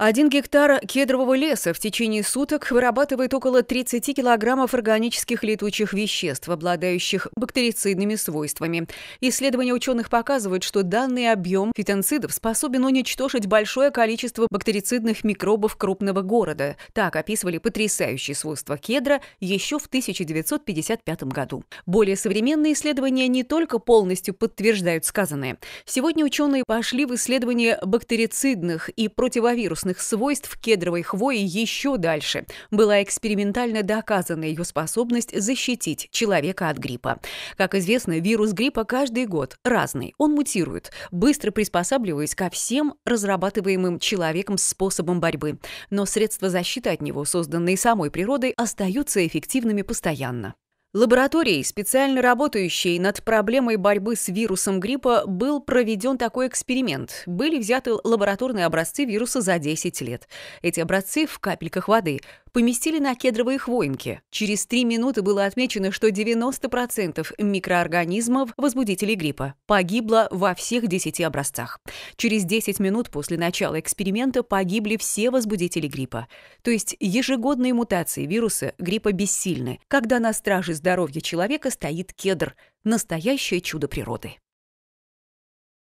Один гектар кедрового леса в течение суток вырабатывает около 30 килограммов органических летучих веществ, обладающих бактерицидными свойствами. Исследования ученых показывают, что данный объем фитонцидов способен уничтожить большое количество бактерицидных микробов крупного города. Так описывали потрясающие свойства кедра еще в 1955 году. Более современные исследования не только полностью подтверждают сказанное. Сегодня ученые пошли в исследование бактерицидных и противовирусных полезных свойств кедровой хвои еще дальше. Была экспериментально доказана ее способность защитить человека от гриппа. Как известно, вирус гриппа каждый год разный. Он мутирует, быстро приспосабливаясь ко всем разрабатываемым человеком способам борьбы. Но средства защиты от него, созданные самой природой, остаются эффективными постоянно лабораторией, специально работающей над проблемой борьбы с вирусом гриппа, был проведен такой эксперимент. Были взяты лабораторные образцы вируса за 10 лет. Эти образцы в капельках воды поместили на кедровые хвоинки. Через три минуты было отмечено, что 90% микроорганизмов, возбудителей гриппа, погибло во всех 10 образцах. Через 10 минут после начала эксперимента погибли все возбудители гриппа. То есть ежегодные мутации вируса гриппа бессильны, когда на страже здоровья человека стоит кедр – настоящее чудо природы.